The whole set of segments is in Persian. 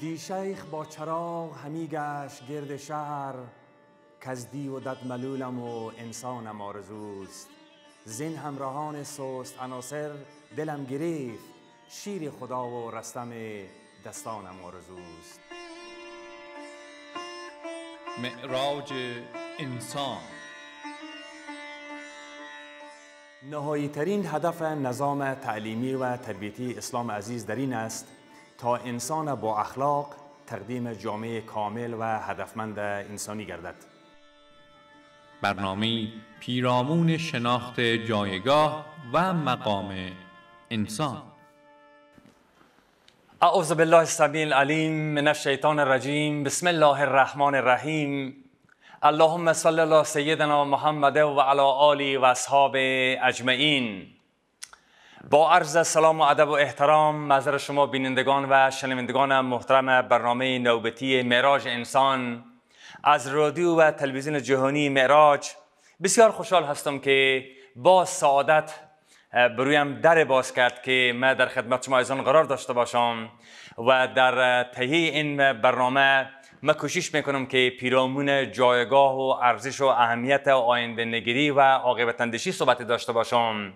دی شیخ با چراغ همی گشت گرد شهر کز دی و دد ملولم و انسانم آرزوست زین همراهان سوست عناصر دلم گرفت شیر خدا و رستم دستانم آرزوست معراج انسان نهایی ترین هدف نظام تعلیمی و تربیتی اسلام عزیز در این است تا انسان با اخلاق تقدیم جامعه کامل و هدفمند انسانی گردد برنامه پیرامون شناخت جایگاه و مقام انسان اعوذ بالله السمیع العلیم من الشیطان الرجیم بسم الله الرحمن الرحیم اللهم صل الله سیدنا محمد و علا آلی و اصحاب اجمعین با عرض سلام و ادب و احترام مذر شما بینندگان و شنوندگان محترم برنامه نوبتی معراج انسان از رادیو و تلویزیون جهانی معراج بسیار خوشحال هستم که با سعادت برویم در باز کرد که من در خدمت شما ایزان قرار داشته باشم و در تهیه این برنامه ما کوشش میکنم که پیرامون جایگاه و ارزش و اهمیت آینده نگری و عاقبت اندیشی صحبت داشته باشم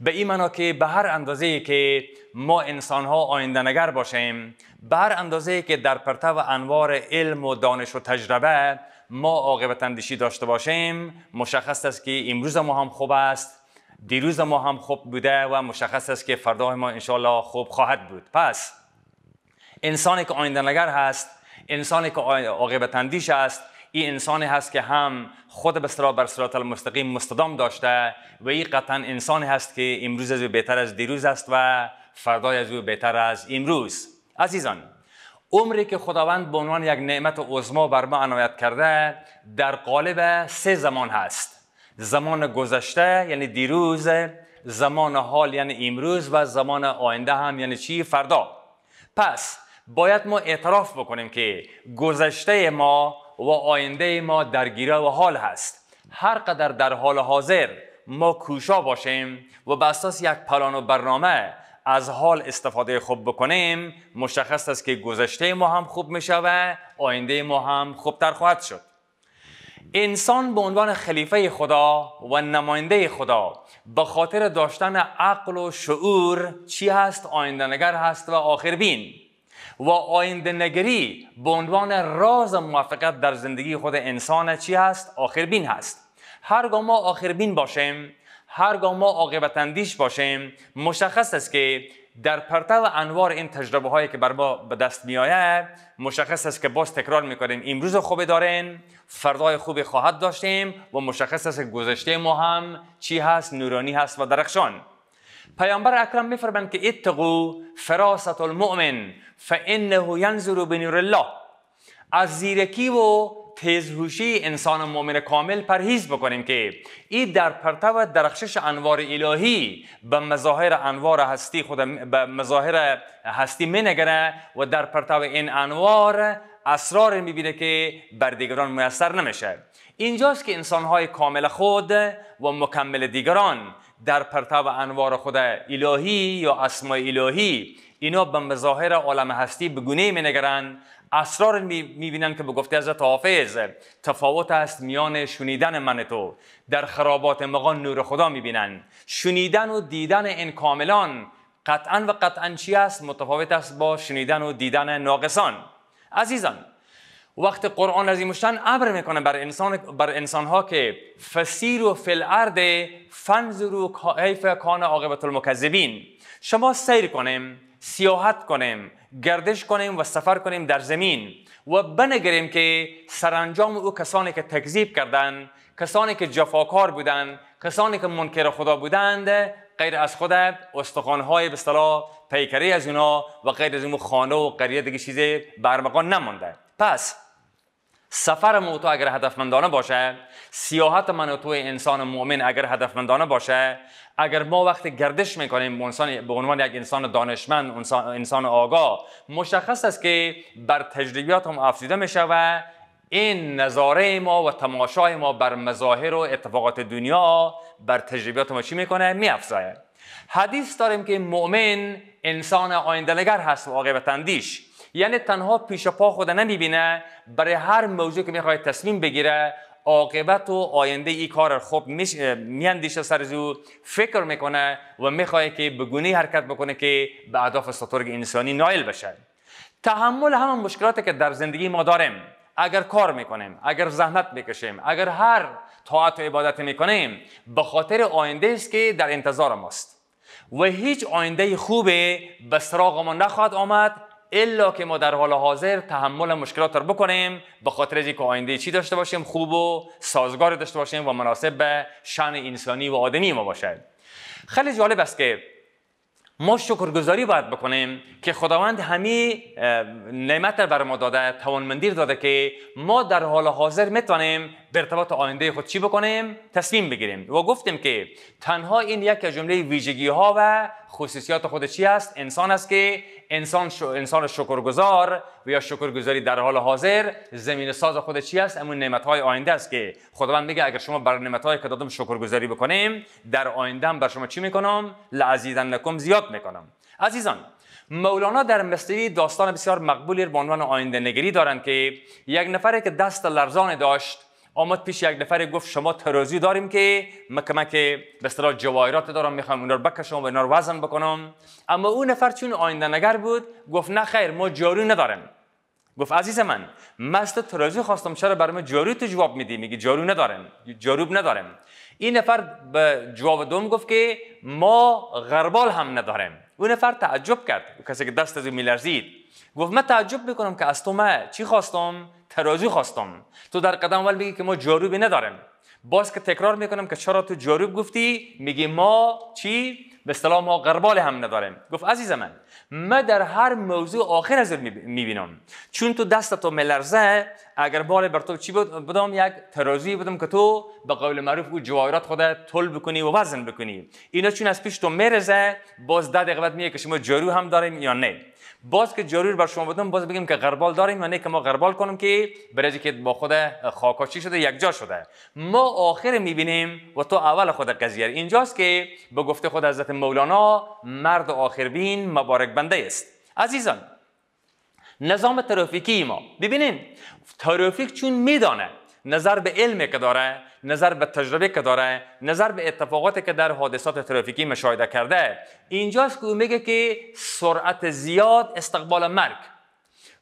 به این معنا که به هر اندازه که ما انسان ها آینده نگر باشیم به هر اندازه که در پرتو انوار علم و دانش و تجربه ما عاقبت داشته باشیم مشخص است که امروز ما هم خوب است دیروز ما هم خوب بوده و مشخص است که فردا ما انشالله خوب خواهد بود پس انسانی که آینده نگر هست انسانی که عاقبت اندیش است این انسانی هست که هم خود به بر صراط المستقیم مستدام داشته و این قطعا انسانی هست که امروز از او بهتر از دیروز است و فردای از او بهتر از امروز عزیزان عمری که خداوند به عنوان یک نعمت عظما بر ما عنایت کرده در قالب سه زمان هست زمان گذشته یعنی دیروز زمان حال یعنی امروز و زمان آینده هم یعنی چی فردا پس باید ما اعتراف بکنیم که گذشته ما و آینده ما در گیره و حال هست هر قدر در حال حاضر ما کوشا باشیم و به اساس یک پلان و برنامه از حال استفاده خوب بکنیم مشخص است که گذشته ما هم خوب می شود آینده ما هم خوبتر خواهد شد انسان به عنوان خلیفه خدا و نماینده خدا به خاطر داشتن عقل و شعور چی هست آینده نگر هست و بین؟ و آینده نگری به عنوان راز موفقیت در زندگی خود انسان چی هست؟ آخربین هست هرگاه ما آخربین باشیم هرگاه ما عاقبت اندیش باشیم مشخص است که در پرتو انوار این تجربه هایی که بر ما به دست می آید مشخص است که باز تکرار میکنیم امروز خوبه داریم فردای خوبی خواهد داشتیم و مشخص است که گذشته ما هم چی هست نورانی هست و درخشان پیامبر اکرم میفرمند که اتقو فراست المؤمن فانه ينظر بنور الله از زیرکی و تیزهوشی انسان مؤمن کامل پرهیز بکنیم که این در پرتو درخشش انوار الهی به مظاهر انوار هستی خود به مظاهر هستی مینگره و در پرتو این انوار اسرار میبینه که بر دیگران میسر نمیشه اینجاست که انسانهای کامل خود و مکمل دیگران در پرتاب انوار خود الهی یا اسماء الهی اینا به مظاهر عالم هستی به می نگرند اسرار می‌بینن که به گفته حضرت حافظ تفاوت است میان شنیدن من تو در خرابات مغان نور خدا بینن شنیدن و دیدن این کاملان قطعا و قطعا چی است متفاوت است با شنیدن و دیدن ناقصان عزیزان وقت قرآن عظیم مشتن ابر میکنه بر انسان ها که فسیر و فی فنزر و کیف کان عاقبت المکذبین شما سیر کنیم سیاحت کنیم گردش کنیم و سفر کنیم در زمین و بنگریم که سرانجام او کسانی که تکذیب کردند کسانی که جفاکار بودند کسانی که منکر خدا بودند غیر از خود استخوانهای به پیکری از اونا و غیر از اون خانه و قریه دیگه چیزی برمقان نمانده پس سفر من تو اگر هدفمندانه باشه سیاحت من و تو انسان مؤمن اگر هدفمندانه باشه اگر ما وقت گردش میکنیم به عنوان یک انسان دانشمند انسان آگاه مشخص است که بر تجربیات هم افزوده میشوه این نظاره ما و تماشای ما بر مظاهر و اتفاقات دنیا بر تجربیات ما چی میکنه میافزایه حدیث داریم که مؤمن انسان نگر هست و عاقبت یعنی تنها پیش پا خود نمیبینه برای هر موضوع که میخواد تصمیم بگیره عاقبت و آینده ای کار خوب میاندیشه سر زو فکر میکنه و میخواد که بگونه حرکت بکنه که به اهداف سطورگ انسانی نایل بشه تحمل همه مشکلاتی که در زندگی ما داریم اگر کار میکنیم اگر زحمت میکشیم اگر هر طاعت و عبادت میکنیم به خاطر آینده است که در انتظار ماست و هیچ آینده خوبی به سراغ ما نخواهد آمد الا که ما در حال حاضر تحمل مشکلات رو بکنیم به خاطر اینکه آینده چی داشته باشیم خوب و سازگار داشته باشیم و مناسب به شان انسانی و آدمی ما باشد خیلی جالب است که ما شکرگزاری باید بکنیم که خداوند همی نعمت بر ما داده توانمندی داده که ما در حال حاضر میتونیم به ارتباط آینده خود چی بکنیم تصمیم بگیریم و گفتیم که تنها این یک جمله ویژگی ها و خصوصیات خود چی است انسان است که انسان انسان شکرگزار و یا شکرگزاری در حال حاضر زمین ساز خود چی است امون نعمت های آینده است که خداوند میگه اگر شما بر نعمت های که دادم شکرگزاری بکنیم در آینده هم بر شما چی میکنم لعزیزن لکم زیاد میکنم عزیزان مولانا در مستری داستان بسیار مقبولی به عنوان آینده نگری دارند که یک نفری که دست لرزان داشت آمد پیش یک نفر گفت شما ترازی داریم که مکمه کمک به اصطلاح جواهرات دارم میخوام اونا رو بکشم و اینا رو وزن بکنم اما اون نفر چون آینده نگر بود گفت نه خیر ما جارو نداریم گفت عزیز من مست ترازی خواستم چرا برام جارو تو جواب میدی میگی جارو ندارم جاروب ندارم این نفر به جواب دوم گفت که ما غربال هم ندارم اون نفر تعجب کرد کسی که دست از میلرزید گفت من تعجب میکنم که از تو من چی خواستم ترازو خواستم تو در قدم اول میگی که ما جاروبی نداریم باز که تکرار میکنم که چرا تو جاروب گفتی میگی ما چی به اصطلاح ما قربال هم نداریم گفت عزیز من من در هر موضوع آخر نظر میبینم چون تو دست تو ملرزه اگر بال بر تو چی بود بدم یک ترازی بدم که تو به قول معروف او جواهرات خودت طلب بکنی و وزن بکنی اینا چون از پیش تو مرزه باز ده دقیقه میگه که شما جارو هم داریم یا نه باز که جرور بر شما بدم باز بگیم که غربال داریم و نه که ما غربال کنیم که برای که با خود خاکاشی شده یکجا شده ما آخر میبینیم و تو اول خود قضیه اینجاست که به گفته خود حضرت مولانا مرد آخر بین مبارک بنده است عزیزان نظام ترافیکی ما ببینین ترافیک چون میدانه نظر به علمی که داره نظر به تجربه که داره نظر به اتفاقاتی که در حادثات ترافیکی مشاهده کرده اینجاست که او میگه که سرعت زیاد استقبال مرگ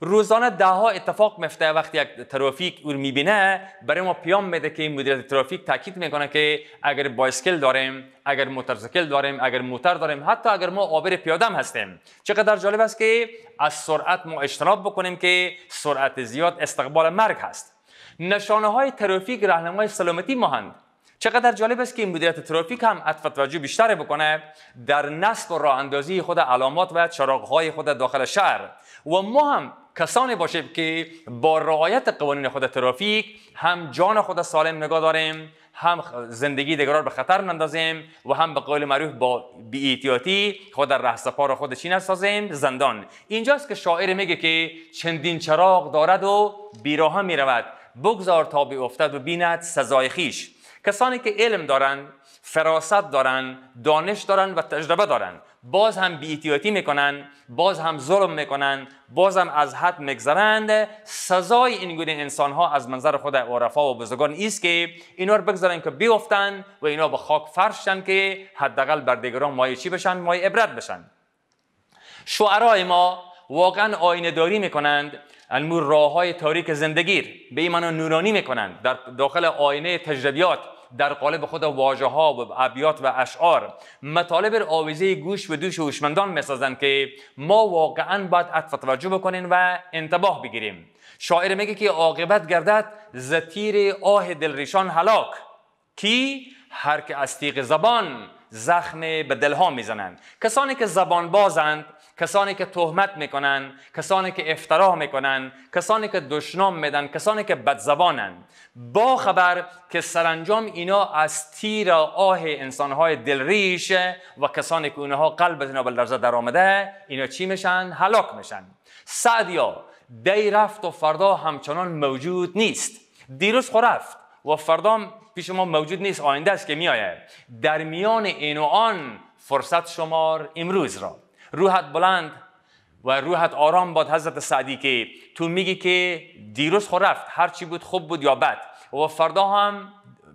روزانه دهها اتفاق میفته وقتی یک ترافیک او میبینه برای ما پیام میده که مدیریت ترافیک تاکید میکنه که اگر بایسکل داریم اگر موتورسیکل داریم اگر موتر داریم حتی اگر ما عابر پیاده هستیم چقدر جالب است که از سرعت ما اجتناب بکنیم که سرعت زیاد استقبال مرگ هست نشانه های ترافیک راهنمای سلامتی ماهند چقدر جالب است که این مدیریت ترافیک هم عطف توجه بیشتر بکنه در نصب و راه اندازی خود علامات و چراغ های خود داخل شهر و ما هم کسانی باشیم که با رعایت قوانین خود ترافیک هم جان خود سالم نگاه داریم هم زندگی دیگران به خطر نندازیم و هم به قول معروف با بی‌احتیاطی خود در رهسپار خود چی نسازیم زندان اینجاست که شاعر میگه که چندین چراغ دارد و می میرود بگذار تا افتد و بیند سزای خیش کسانی که علم دارند فراست دارند دانش دارند و تجربه دارند باز هم بیتیاتی میکنن باز هم ظلم میکنند باز هم از حد میگذرند سزای این گونه انسان ها از منظر خود عرفا و بزرگان است که اینا رو بگذارن که بیفتن و اینا به خاک فرشن که حداقل بر دیگران مایه چی بشن مایه عبرت بشن شعرای ما واقعا آینه داری میکنند علمو راه های تاریک زندگی به ایمان نورانی میکنند. در داخل آینه تجربیات در قالب خود واژه ها و ابیات و اشعار مطالب آویزه گوش و دوش هوشمندان میسازند که ما واقعا باید عطف توجه بکنیم و انتباه بگیریم شاعر میگه که عاقبت گردد ز آه دلریشان هلاک کی هر که از تیغ زبان زخم به دلها میزنند کسانی که زبان بازند کسانی که تهمت میکنن کسانی که افترا میکنن کسانی که دشنام میدن کسانی که بدزبانن با خبر که سرانجام اینا از تیر آه انسانهای دلریش و کسانی که اونها قلب اینا به لرزه در آمده اینا چی میشن هلاک میشن سعدیا دی رفت و فردا همچنان موجود نیست دیروز خو رفت و فردا پیش ما موجود نیست آینده است که میآید در میان این و آن فرصت شمار امروز را روحت بلند و روحت آرام باد حضرت سعدی که تو میگی که دیروز خو رفت هر چی بود خوب بود یا بد و فردا هم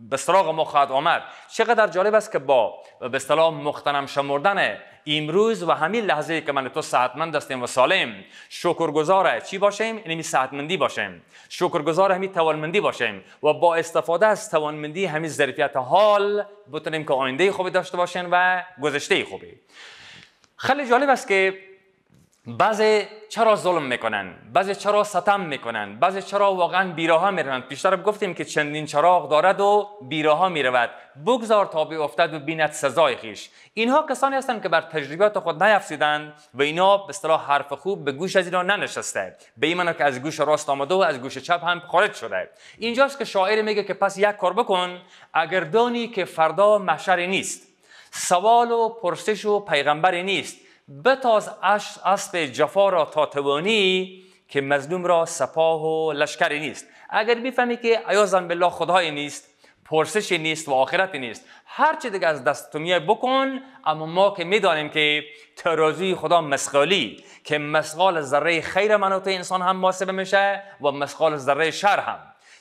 به سراغ ما خواهد آمد چقدر جالب است که با به اصطلاح مختنم شمردن امروز و همین لحظه که من تو صحتمند هستیم و سالم شکرگزاره چی باشیم اینمی یعنی صحتمندی باشیم شکرگزار همین توانمندی باشیم و با استفاده از توانمندی همین ظرفیت حال بتونیم که آینده خوبی داشته باشیم و گذشته خوبی خیلی جالب است که بعضی چرا ظلم میکنن بعضی چرا ستم میکنن بعضی چرا واقعا بیراها میروند پیشتر گفتیم که چندین چراغ دارد و بیراها میرود بگذار تا بیافتد و بیند سزای خیش اینها کسانی هستند که بر تجربیات خود نیفزیدند و اینا به اصطلاح حرف خوب به گوش از اینا ننشسته به این که از گوش راست آمده و از گوش چپ هم خارج شده اینجاست که شاعر میگه که پس یک کار بکن اگر دانی که فردا محشری نیست سوال و پرسش و پیغمبری نیست بتاز اسب جفا را تا توانی که مظلوم را سپاه و لشکری نیست اگر بفهمی که عیازن بالله خدایی نیست پرسشی نیست و آخرتی نیست هر چی دیگه از دست تو بکن اما ما که میدانیم که ترازوی خدا مسخالی که مسخال ذره خیر مناطع انسان هم محاسبه میشه و مسخال ذره شر هم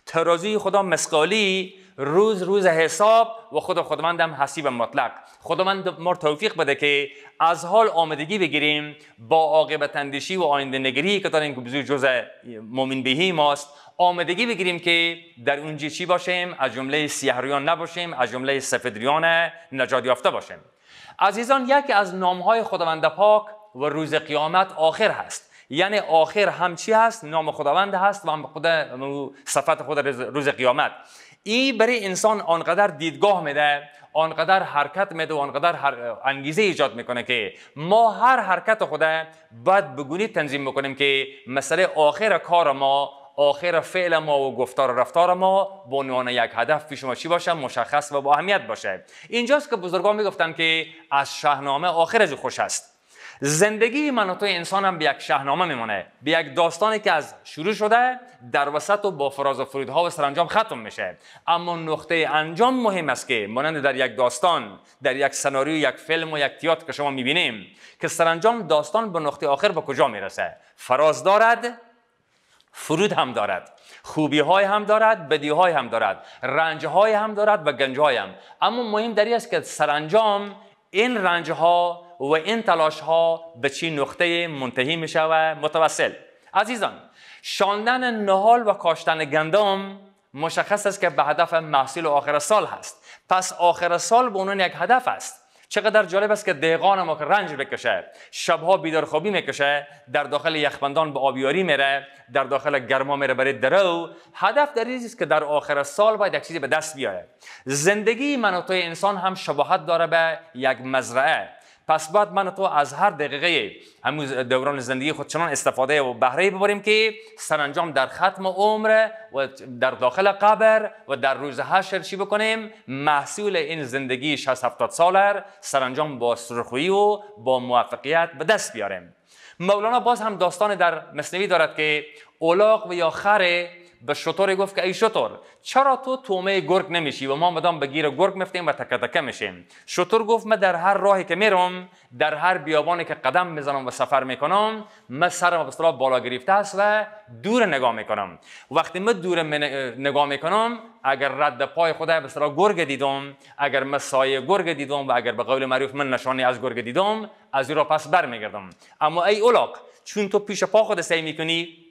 ترازی خدا مسقالی روز روز حساب و خدا خداوندم حسیب مطلق خداوند ما توفیق بده که از حال آمدگی بگیریم با عاقبت اندیشی و آینده نگری که داریم که بزرگ جزء مؤمن بهی ماست آمدگی بگیریم که در اونجی چی باشیم از جمله سیهریان نباشیم از جمله سفدریان نجات یافته باشیم عزیزان یکی از نامهای خداوند پاک و روز قیامت آخر هست یعنی آخر هم چی هست نام خداوند هست و هم خدا صفت خود روز قیامت ای برای انسان آنقدر دیدگاه میده آنقدر حرکت میده و آنقدر انگیزه ایجاد میکنه که ما هر حرکت خود باید بگونی تنظیم بکنیم که مسئله آخر کار ما آخر فعل ما و گفتار و رفتار ما به عنوان یک هدف پیش ما چی باشه مشخص و با اهمیت باشه اینجاست که بزرگان میگفتن که از شاهنامه آخرش خوش است زندگی من و تو انسان هم به یک شهنامه میمونه به یک داستانی که از شروع شده در وسط و با فراز و فرودها و سرانجام ختم میشه اما نقطه انجام مهم است که مانند در یک داستان در یک سناریو یک فیلم و یک تئاتر که شما میبینیم که سرانجام داستان به نقطه آخر به کجا میرسه فراز دارد فرود هم دارد خوبی های هم دارد بدی های هم دارد رنج های هم دارد و گنج های هم اما مهم در است که سرانجام این رنج ها و این تلاش ها به چی نقطه منتهی می شود متوسل عزیزان شاندن نهال و کاشتن گندم مشخص است که به هدف محصول آخر سال هست پس آخر سال به اونون یک هدف است چقدر جالب است که دیگان ما که رنج بکشه شبها بیدار خوابی میکشه در داخل یخبندان به آبیاری میره در داخل گرما میره برای درو هدف در است که در آخر سال باید یک چیزی به دست بیاره زندگی مناطق انسان هم شباهت داره به یک مزرعه پس بعد من تو از هر دقیقه همون دوران زندگی خود چنان استفاده و بهره ببریم که سرانجام در ختم عمر و در داخل قبر و در روز حشر چی بکنیم محصول این زندگی 60 70 سالر سرانجام با سرخویی و با موفقیت به دست بیاریم مولانا باز هم داستان در مصنوی دارد که اولاق و یا خر به شطور گفت که ای شطور چرا تو تومه گرگ نمیشی و ما مدام به گیر گرگ میفتیم و تکه تکه میشیم شطور گفت من در هر راهی که میرم در هر بیابانی که قدم میزنم و سفر میکنم من سرم و بالا گرفته است و دور نگاه میکنم وقتی من دور نگاه میکنم اگر رد پای خدا به گرگ دیدم اگر من سایه گرگ دیدم و اگر به قول معروف من نشانی از گرگ دیدم از این را پس برمیگردم اما ای اولاق چون تو پیش پا خود سعی میکنی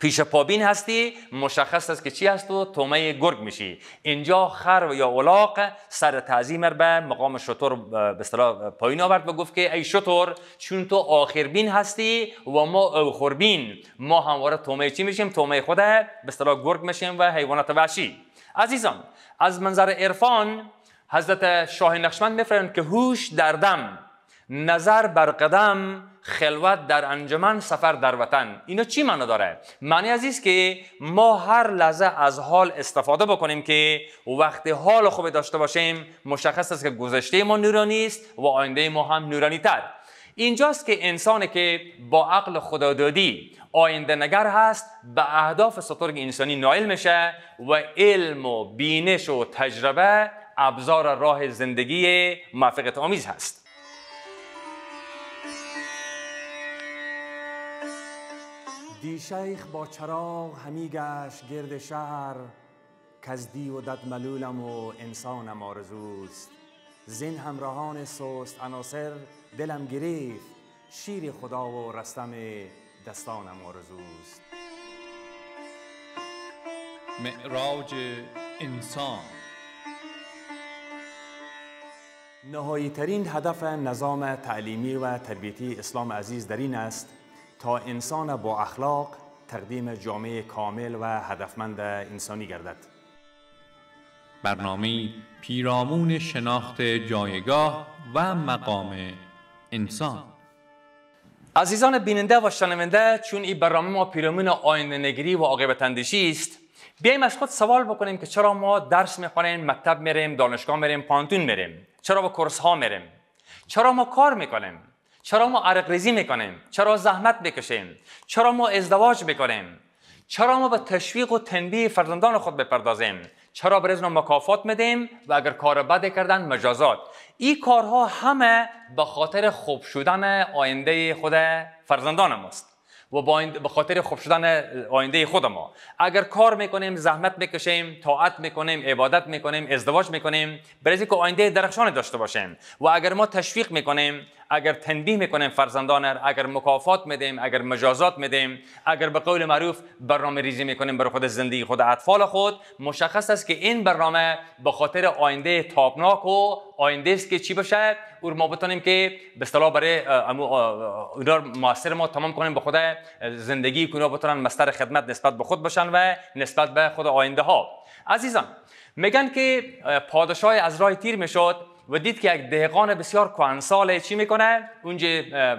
پیش پابین هستی مشخص است که چی هست و تومه گرگ میشی اینجا خر یا اولاق سر تعظیم به مقام شطور به اصطلاح پایین آورد و گفت که ای شطور چون تو آخربین هستی و ما اوخربین ما همواره تومه چی میشیم تومه خود به گرگ میشیم و حیوانات وحشی عزیزان از منظر عرفان حضرت شاه نقشمند میفرند که هوش در دم نظر بر قدم خلوت در انجمن سفر در وطن اینا چی معنا داره معنی از است که ما هر لحظه از حال استفاده بکنیم که وقتی حال خوبی داشته باشیم مشخص است که گذشته ما نورانی است و آینده ما هم نورانی تر اینجاست که انسانی که با عقل خدادادی آینده نگر هست به اهداف سطرگ انسانی نائل میشه و علم و بینش و تجربه ابزار راه زندگی موفقیت آمیز هست دی شیخ با چراغ همی گرد شهر دی و دد ملولم و انسانم آرزوست زین همراهان سوست عناصر دلم گرفت شیر خدا و رستم دستانم آرزوست معراج انسان نهایی ترین هدف نظام تعلیمی و تربیتی اسلام عزیز در این است تا انسان با اخلاق تقدیم جامعه کامل و هدفمند انسانی گردد برنامه پیرامون شناخت جایگاه و مقام انسان عزیزان بیننده و شنونده چون این برنامه ما پیرامون آینده نگری و عاقبت اندیشی است بیایم از خود سوال بکنیم که چرا ما درس میخوانیم مکتب میریم دانشگاه میریم پانتون میریم چرا به کورس ها میریم چرا ما کار میکنیم چرا ما عرق ریزی میکنیم چرا زحمت بکشیم چرا ما ازدواج میکنیم چرا ما به تشویق و تنبیه فرزندان خود بپردازیم چرا برزن رزن مکافات میدیم و اگر کار بد کردن مجازات این کارها همه به خاطر خوب شدن آینده خود فرزندان ماست و به خاطر خوب شدن آینده خود ما اگر کار میکنیم زحمت میکشیم طاعت میکنیم عبادت میکنیم ازدواج میکنیم برای که آینده درخشان داشته باشیم و اگر ما تشویق میکنیم اگر تنبیه میکنیم فرزندان اگر مکافات میدیم اگر مجازات میدیم اگر به قول معروف برنامه ریزی میکنیم برای خود زندگی خود اطفال خود مشخص است که این برنامه به خاطر آینده تابناک و آینده است که چی باشد، او ما بتونیم که به اصطلاح برای اونا موثر ما تمام کنیم به خود زندگی کنیم بتونن مستر خدمت نسبت به خود باشن و نسبت به خود آینده ها عزیزان میگن که پادشاه از راه تیر میشد و دید که یک دهقان بسیار کهنسال چی میکنه اونجا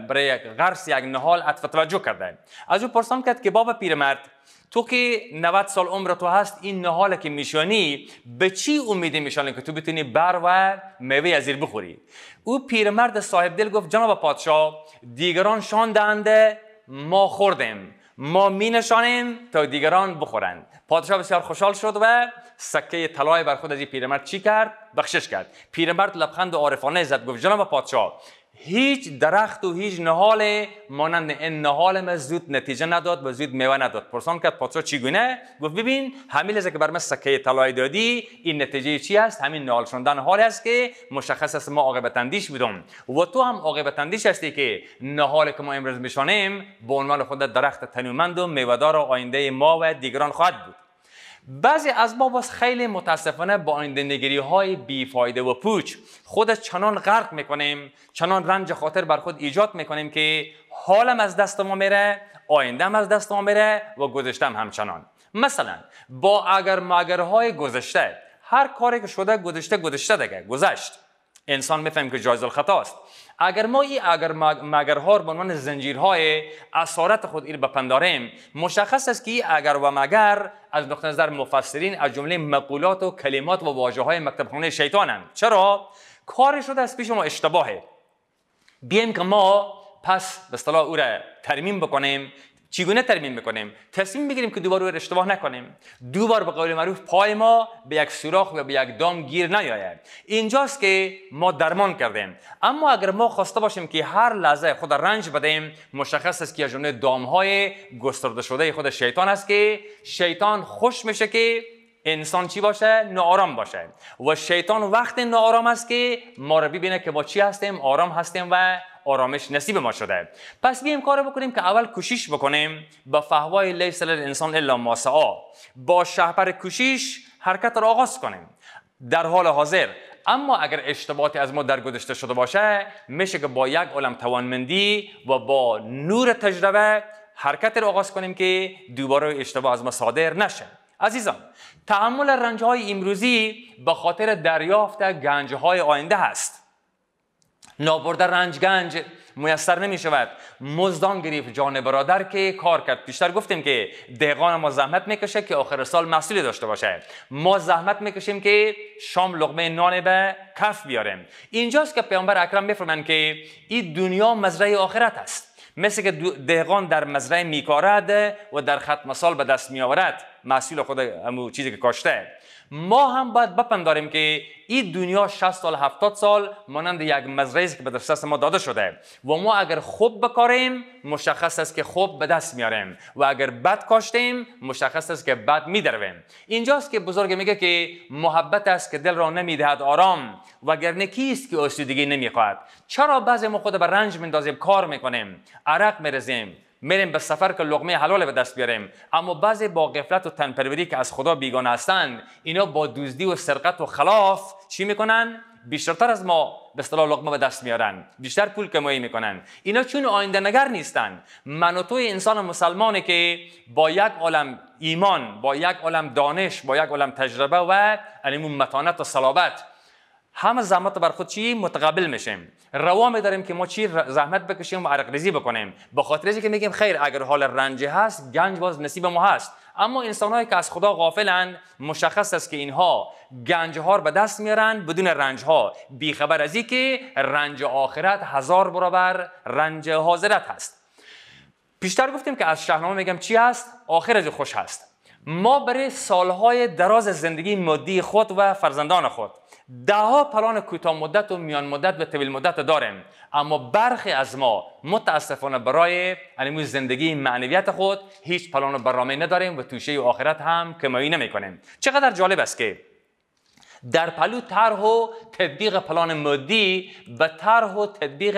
برای یک غرس یک نهال عطف توجه کرده از او پرسان کرد که بابا پیرمرد تو که 90 سال عمر تو هست این نهال که میشانی به چی امیده میشانی که تو بتونی بر و میوه از زیر بخوری او پیرمرد صاحب دل گفت جناب پادشاه دیگران شاندند ما خوردیم ما می نشانیم تا دیگران بخورند پادشاه بسیار خوشحال شد و سکه طلای بر خود از این پیرمرد چی کرد بخشش کرد پیرمرد لبخند و عارفانه زد گفت جناب پادشاه هیچ درخت و هیچ نهال مانند این نهال ما زود نتیجه نداد و زود میوه نداد پرسان کرد چی گونه گفت ببین همین که بر سکه طلای دادی این نتیجه چی است همین نهال شوندن حال است که مشخص است ما عاقبت اندیش بودم و تو هم عاقبت اندیش هستی که نهال که ما امروز میشانیم به عنوان خود درخت تنومند و میوهدار و آینده ما و دیگران خواهد بود بعضی از ما باز خیلی متاسفانه با این نگری های بیفایده و پوچ خود چنان غرق میکنیم چنان رنج خاطر بر خود ایجاد میکنیم که حالم از دست ما میره آیندم از دست ما میره و گذشتم همچنان مثلا با اگر های گذشته هر کاری که شده گذشته گذشته دیگه گذشت انسان میفهم که جایز الخطا اگر ما این اگر مگرها رو به عنوان زنجیرهای اسارت خود این بپنداریم مشخص است که اگر و مگر از نقطه نظر مفسرین از جمله مقولات و کلمات و واژه های شیطان هم چرا کارش شده از پیش ما اشتباهه بیایم که ما پس به اصطلاح او را ترمیم بکنیم چگونه ترمین میکنیم تصمیم میگیریم که دوباره اشتباه نکنیم دوبار به قول معروف پای ما به یک سوراخ و به یک دام گیر نیاید اینجاست که ما درمان کردیم اما اگر ما خواسته باشیم که هر لحظه خود رنج بدیم مشخص است که از جمله دام های گسترده شده خود شیطان است که شیطان خوش میشه که انسان چی باشه ناآرام باشه و شیطان وقت ناآرام است که ما رو ببینه که ما چی هستیم آرام هستیم و آرامش نصیب ما شده پس بیایم کار بکنیم که اول کوشش بکنیم با فهوای لیس انسان الا ما سعا با شهپر کوشش حرکت را آغاز کنیم در حال حاضر اما اگر اشتباهاتی از ما در گذشته شده باشه میشه که با یک علم توانمندی و با نور تجربه حرکت را آغاز کنیم که دوباره اشتباه از ما صادر نشه عزیزان تحمل رنج های امروزی به خاطر دریافت گنج های آینده هست نابرده رنج گنج میسر نمی شود مزدان گرفت جان برادر که کار کرد پیشتر گفتیم که دهقان ما زحمت میکشه که آخر سال محصولی داشته باشه ما زحمت میکشیم که شام لقمه نان به کف بیاریم اینجاست که پیامبر اکرم میفرمند که این دنیا مزرعه آخرت است مثل که دهقان در مزرعه میکارد و در ختم سال به دست می آورد محصول خود چیزی که کاشته ما هم باید بپنداریم که این دنیا 60 سال 70 سال مانند یک مزرعه است که به دست ما داده شده و ما اگر خوب بکاریم مشخص است که خوب به دست میاریم و اگر بد کاشتیم مشخص است که بد میدرویم اینجاست که بزرگ میگه که محبت است که دل را نمیدهد آرام و وگرنه کیست که آسودگی نمیخواد چرا بعضی ما خود به رنج میندازیم کار میکنیم عرق میرزیم میریم به سفر که لقمه حلال به دست بیاریم اما بعضی با غفلت و تنپروری که از خدا بیگانه هستند اینا با دزدی و سرقت و خلاف چی میکنن بیشتر از ما به اصطلاح لقمه به دست میارن بیشتر پول کمایی میکنن اینا چون آینده نگر نیستن من توی انسان مسلمانه که با یک عالم ایمان با یک عالم دانش با یک عالم تجربه و علمون متانت و صلابت همه زحمت بر خود چی متقابل میشیم روا می داریم که ما چی زحمت بکشیم و عرق ریزی بکنیم به خاطر که میگیم خیر اگر حال رنج هست گنج باز نصیب ما هست اما انسانهایی که از خدا غافلند مشخص است که اینها گنج ها به دست میارن بدون رنج ها بی خبر از اینکه رنج آخرت هزار برابر رنج حاضرت هست پیشتر گفتیم که از شاهنامه میگم چی هست آخر از خوش هست ما برای سالهای دراز زندگی مادی خود و فرزندان خود ده ها پلان کوتاه مدت و میان مدت و طویل مدت داریم اما برخی از ما متاسفانه برای انمو زندگی معنویت خود هیچ پلان و برنامه نداریم و توشه آخرت هم کمایی نمی کنیم چقدر جالب است که در پلو طرح و تطبیق پلان مادی به طرح و تطبیق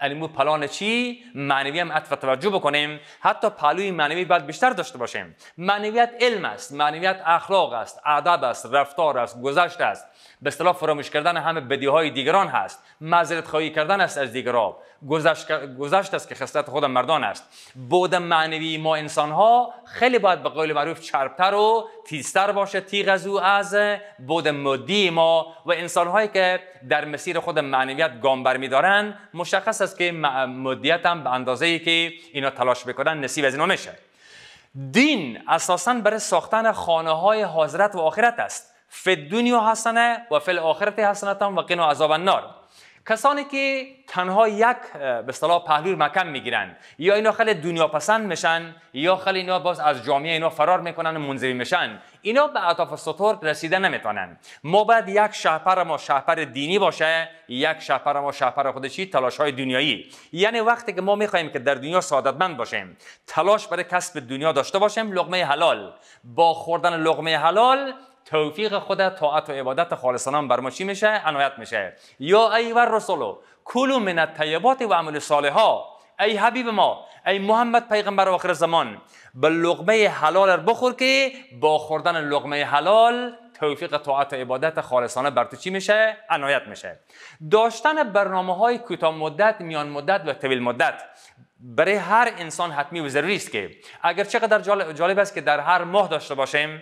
علمو پلان چی معنوی هم عطف توجه بکنیم حتی پلوی معنوی باید بیشتر داشته باشیم معنویت علم است معنویت اخلاق است ادب است رفتار است گذشت است به اصطلاح فراموش کردن همه بدی های دیگران هست معذرت خواهی کردن است از دیگران گذشت, گذشت است که خصلت خود مردان است بود معنوی ما انسان ها خیلی باید به قول معروف چربتر و تیزتر باشه تیغ از او از بود مادی دین ما و انسانهایی که در مسیر خود معنویت گام برمیدارن مشخص است که مدیت هم به اندازه ای که اینا تلاش بکنن نصیب از اینا میشه دین اساسا برای ساختن خانه های حاضرت و آخرت است فی دنیا حسنه و فی آخرت حسنه و قنا عذاب النار کسانی که تنها یک به اصطلاح پهلوی مکم میگیرند، یا اینا خیلی دنیا پسند میشن یا خیلی اینا باز از جامعه اینا فرار میکنن و منزوی میشن اینا به اطاف سطور رسیده نمیتونن ما باید یک شهپر ما شهپر دینی باشه یک شهپر ما شهپر خودشی تلاش های دنیایی یعنی وقتی که ما میخوایم که در دنیا سعادتمند باشیم تلاش برای کسب دنیا داشته باشیم لغمه حلال با خوردن لغمه حلال توفیق خدا طاعت و عبادت خالصانه بر ما چی میشه عنایت میشه یا ای ور رسولو کل من الطیبات و عمل صالحا ای حبیب ما ای محمد پیغمبر آخر زمان به لقمه حلال بخور که با خوردن لقمه حلال توفیق طاعت و عبادت خالصانه بر تو چی میشه عنایت میشه داشتن برنامه های کوتاه مدت میان مدت و طویل مدت برای هر انسان حتمی و ضروری است که اگر چقدر جالب است که در هر ماه داشته باشیم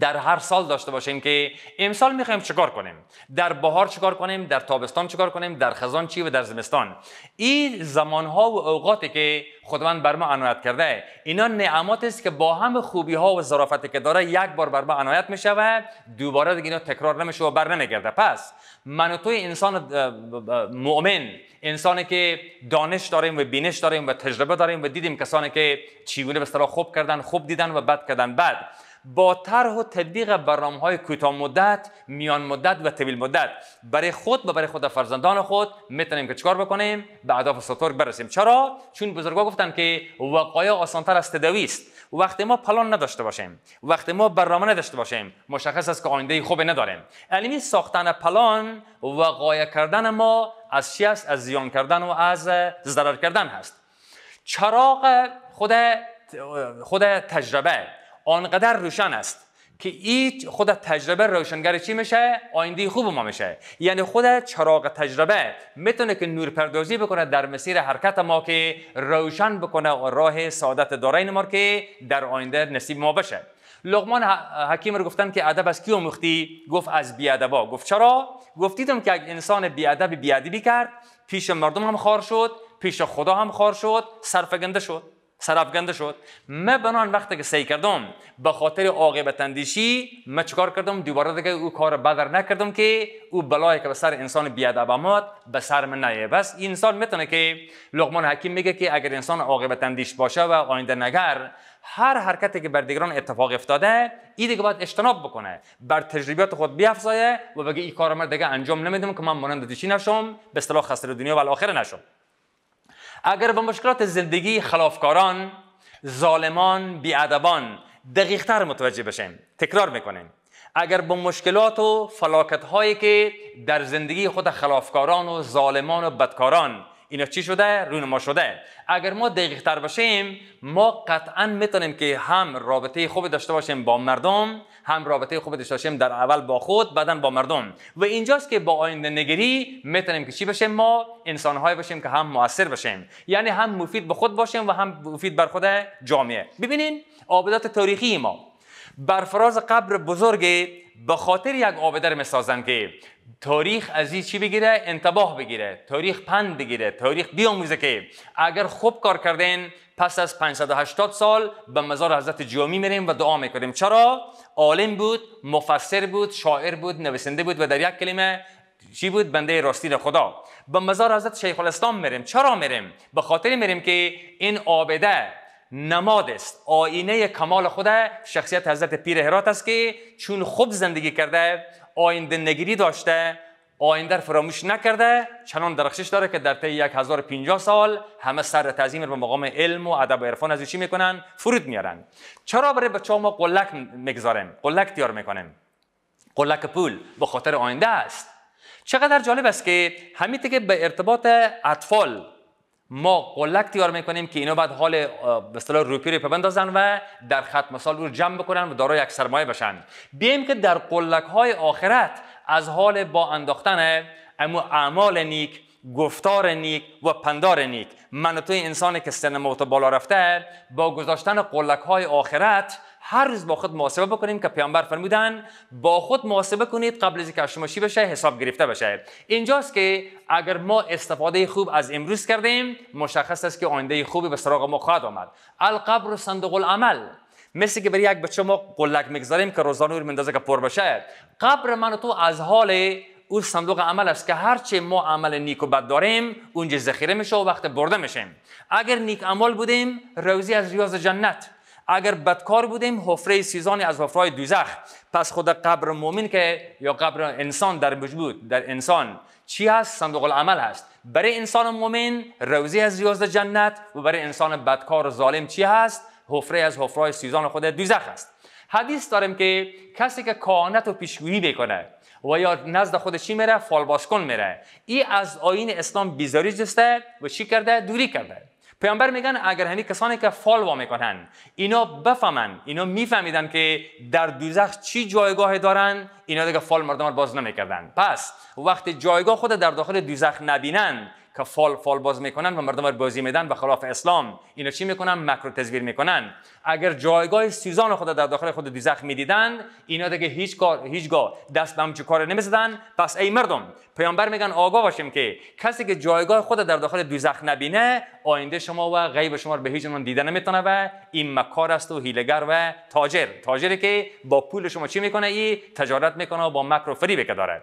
در هر سال داشته باشیم که امسال میخوایم چکار کنیم در بهار چکار کنیم در تابستان چکار کنیم در خزان چی و در زمستان این زمانها و اوقاتی که خداوند بر ما عنایت کرده اینا نعمات است که با هم خوبی ها و ظرافتی که داره یک بار بر ما عنایت و دوباره دیگه اینا تکرار نمیشه و بر نمیگرده پس من و توی انسان مؤمن انسانی که دانش داریم و بینش داریم و تجربه داریم و دیدیم کسانی که چیونه به خوب کردن خوب دیدن و بد کردن بد با طرح و تدبیق برنامه های کوتاه مدت میان مدت و طویل مدت برای خود و برای خود فرزندان خود میتونیم که چکار بکنیم به اهداف سطور برسیم چرا چون بزرگا گفتن که وقایع آسانتر از تداوی است وقتی ما پلان نداشته باشیم وقتی ما برنامه نداشته باشیم مشخص است که آینده خوبی نداریم علمی ساختن پلان وقایع کردن ما از چی است از زیان کردن و از ضرر کردن هست چراغ خود تجربه آنقدر روشن است که هیچ خود تجربه روشنگر چی میشه آینده خوب ما میشه یعنی خود چراغ تجربه میتونه که نور پردازی بکنه در مسیر حرکت ما که روشن بکنه و راه سعادت دارین ما که در آینده نصیب ما بشه لغمان حکیم رو گفتن که ادب از کی مختی؟ گفت از ادبا گفت چرا گفتیدم که اگر انسان بی ادبی کرد پیش مردم هم خار شد پیش خدا هم خار شد سرفگنده شد سرافگنده شد من بنان وقتی که سعی کردم به خاطر عاقبت اندیشی من کردم دوباره دیگه او کار بدر نکردم که او بلایی که به سر انسان بیادب آمد به سر من نیه بس انسان میتونه که لقمان حکیم میگه که اگر انسان عاقبت اندیش باشه و آینده نگر هر حرکتی که بر دیگران اتفاق افتاده این دیگه باید اجتناب بکنه بر تجربیات خود بیافزایه و بگه این کار من دیگه انجام نمیدم که من مانند دیشی نشم به اصطلاح خسر دنیا و الاخره نشم اگر به مشکلات زندگی خلافکاران ظالمان بیادبان دقیقتر متوجه بشیم تکرار میکنیم اگر به مشکلات و فلاکت هایی که در زندگی خود خلافکاران و ظالمان و بدکاران اینا چی شده؟ رون ما شده اگر ما دقیق تر باشیم ما قطعا میتونیم که هم رابطه خوب داشته باشیم با مردم هم رابطه خوب داشتیم در اول با خود بعدا با مردم و اینجاست که با آینده نگری میتونیم که چی بشیم ما انسان باشیم که هم موثر باشیم یعنی هم مفید به خود باشیم و هم مفید بر خود جامعه ببینین عابدات تاریخی ما بر فراز قبر بزرگ به خاطر یک آبدر میسازند که تاریخ از این چی بگیره انتباه بگیره تاریخ پند بگیره تاریخ بیاموزه که اگر خوب کار کردین پس از 580 سال به مزار حضرت جامی میریم و دعا میکنیم چرا عالم بود مفسر بود شاعر بود نویسنده بود و در یک کلمه چی بود بنده راستین خدا به مزار حضرت شیخ الاسلام میریم چرا میریم به خاطر میریم که این آبده نماد است آینه کمال خود شخصیت حضرت پیر هرات است که چون خوب زندگی کرده آینده نگیری داشته آینده را فراموش نکرده چنان درخشش داره که در طی 1050 سال همه سر تعظیم به مقام علم و ادب و عرفان از چی میکنن فرود میارن چرا برای بچه ما قلک میگذاریم قلک دیار میکنیم قلک پول به خاطر آینده است چقدر جالب است که همین که به ارتباط اطفال ما تیار میکنیم که اینا بعد حال به اصطلاح روپی رو و در خط مثال رو جمع بکنن و دارای یک سرمایه بشن بیم که در قلک های آخرت از حال با انداختن اما اعمال نیک گفتار نیک و پندار نیک من و توی انسانی که سن موت بالا رفته با گذاشتن قلک های آخرت هر روز با خود محاسبه بکنیم که پیامبر فرمودن با خود محاسبه کنید قبل از اینکه شماشی بشه حساب گرفته بشه اینجاست که اگر ما استفاده خوب از امروز کردیم مشخص است که آینده خوبی به سراغ ما خواهد آمد القبر صندوق العمل مثل که برای یک بچه ما قلک میگذاریم که روزانه رو مندازه که پر بشه قبر من تو از حال او صندوق عمل است که هرچه ما عمل نیک و بد داریم اونجا ذخیره میشه و وقت برده میشیم اگر نیک عمل بودیم روزی از ریاض جنت اگر بدکار بودیم حفره سیزان از حفره دوزخ پس خود قبر مؤمن که یا قبر انسان در بود در انسان چی هست صندوق العمل هست برای انسان مؤمن روزی از ریاض جنت و برای انسان بدکار و ظالم چی هست حفره از حفره سیزان خود دوزخ است حدیث داریم که کسی که کانت و پیشگویی بکنه و یا نزد خود چی میره فالباسکن میره ای از آین اسلام بیزاری جسته و چی کرده دوری کرده پیامبر میگن اگر همین یعنی کسانی که فالوا میکنن اینا بفهمن اینا میفهمیدن که در دوزخ چی جایگاه دارند اینا دیگه فال مردم باز نمیکردن پس وقتی جایگاه خود در داخل دوزخ نبینند که فال فال باز میکنن و مردم رو بازی میدن و خلاف اسلام اینا چی میکنن مکرو تصویر تزویر میکنن اگر جایگاه سوزان خود در داخل خود دوزخ میدیدن اینا دیگه هیچ کار هیچگاه دست به همچو کار نمیزدن پس ای مردم پیامبر میگن آگاه باشیم که کسی که جایگاه خود در داخل دوزخ نبینه آینده شما و غیب شما رو به هیچ عنوان دیده نمیتونه و این مکار است و هیلگر و تاجر تاجری که با پول شما چی میکنه ای تجارت میکنه و با مکرو فریبه داره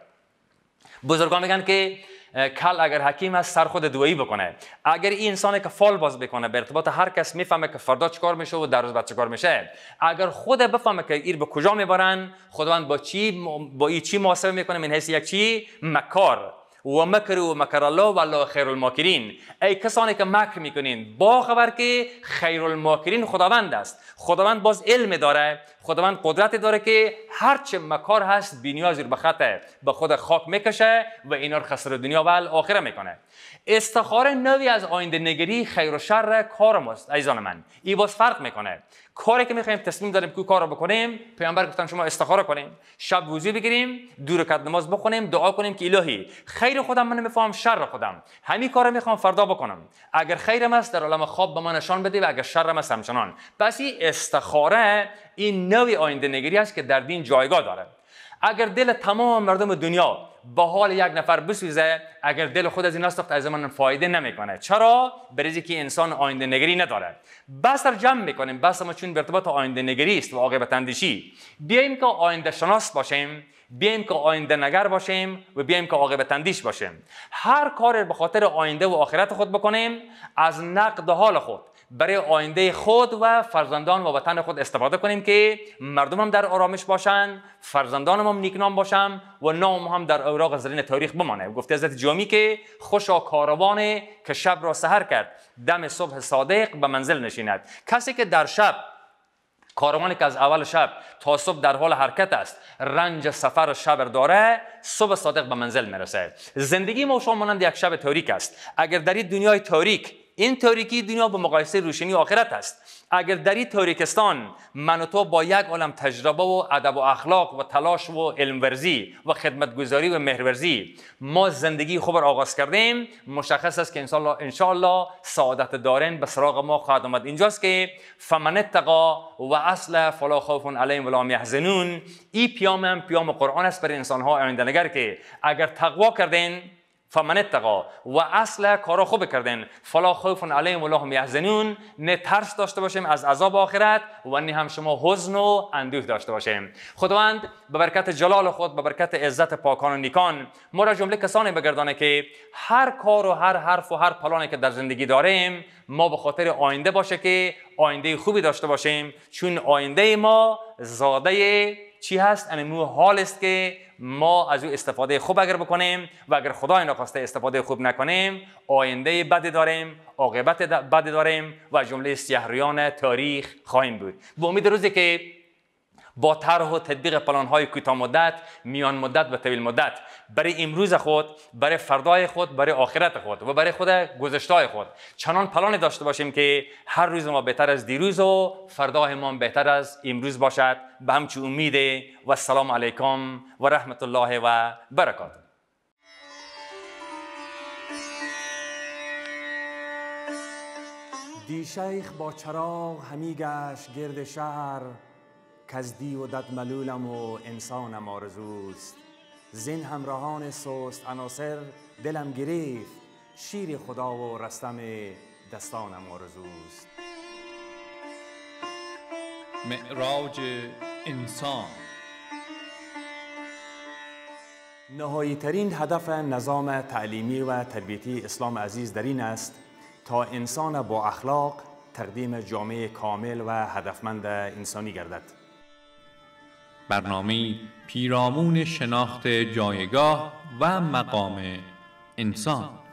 بزرگان میگن که کل اگر حکیم است سر خود دوایی بکنه اگر این انسان که فال باز بکنه به ارتباط هر کس میفهمه که فردا چکار میشه و در روز بعد چکار میشه اگر خود بفهمه که ایر به کجا میبرن خداوند با چی با ای چی محاسبه میکنه من حیث یک چی مکار و مکر و مکر الله و الله خیر الماکرین ای کسانی که مکر میکنین با خبر که خیر الماکرین خداوند است خداوند باز علم داره خداوند قدرت داره که هرچه مکار هست بی نیازی رو به خطه به خود خاک میکشه و اینار خسر دنیا و آخره میکنه استخاره نوی از آینده نگری خیر و شر کار ماست عزیزان من این باز فرق میکنه کاری که میخوایم تصمیم داریم که کار رو بکنیم پیامبر گفتن شما استخاره کنیم شب وضو بگیریم دور رکعت نماز بخونیم دعا کنیم که الهی خیر خودم من میفهم شر خودم همین کار میخوام فردا بکنم اگر خیرم است در عالم خواب به من نشان بده و اگر شرم است همچنان پس این استخاره این نوی آینده نگری است که در دین جایگاه داره اگر دل تمام مردم دنیا با حال یک نفر بسوزه اگر دل خود از این است از من فایده نمیکنه چرا برزی که انسان آینده نگری نداره بس جمع میکنیم بس ما چون به ارتباط آینده نگری است و عاقبت اندیشی بیایم که آینده شناس باشیم بیایم که آینده نگر باشیم و بیایم که عاقبت اندیش باشیم هر کاری به خاطر آینده و آخرت خود بکنیم از نقد حال خود برای آینده خود و فرزندان و وطن خود استفاده کنیم که مردم هم در آرامش باشند فرزندان هم نیکنام باشم و نام هم در اوراق زرین تاریخ بمانه گفته حضرت جامی که خوشا کاروان که شب را سهر کرد دم صبح صادق به منزل نشیند کسی که در شب کاروانی که از اول شب تا صبح در حال حرکت است رنج سفر شب داره صبح صادق به منزل میرسه زندگی ما شما مانند یک شب تاریک است اگر در این دنیای تاریک این تاریکی دنیا به مقایسه روشنی آخرت است اگر در این تاریکستان من و تو با یک عالم تجربه و ادب و اخلاق و تلاش و علم ورزی و خدمتگذاری و مهرورزی ما زندگی خوب را آغاز کردیم مشخص است که انشالله سعادت دارن به سراغ ما خواهد آمد اینجاست که فمن اتقا و اصل فلا خوف علیهم ولا هم این پیام هم پیام قرآن است برای ها آینده نگر که اگر تقوا کردین فمن اتقا و اصل کارا خوب کردن فلا خوف علیهم ولا هم یحزنون نه ترس داشته باشیم از عذاب آخرت و نه هم شما حزن و اندوه داشته باشیم خداوند به برکت جلال خود به برکت عزت پاکان و نیکان ما را جمله کسانی بگردانه که هر کار و هر حرف و هر پلانی که در زندگی داریم ما به خاطر آینده باشه که آینده خوبی داشته باشیم چون آینده ما زاده چی هست انمو حال است که ما از او استفاده خوب اگر بکنیم و اگر خدا خواسته استفاده خوب نکنیم آینده بد داریم عاقبت بد داریم و جمله سیهریان تاریخ خواهیم بود به امید روزی که با طرح و تدبیق پلان های کوتاه مدت میان مدت و طویل مدت برای امروز خود برای فردای خود برای آخرت خود و برای خود گذشته خود چنان پلان داشته باشیم که هر روز ما بهتر از دیروز و فردای ما بهتر از امروز باشد به همچه امیده و سلام علیکم و رحمت الله و برکات. دی شیخ با چراغ همی گرد شهر و دد ملولم و انسانم آرزوست زین همراهان سوست عناصر دلم گرفت شیر خدا و رستم دستانم آرزوست معراج انسان نهایی ترین هدف نظام تعلیمی و تربیتی اسلام عزیز در این است تا انسان با اخلاق تقدیم جامعه کامل و هدفمند انسانی گردد برنامه پیرامون شناخت جایگاه و مقام انسان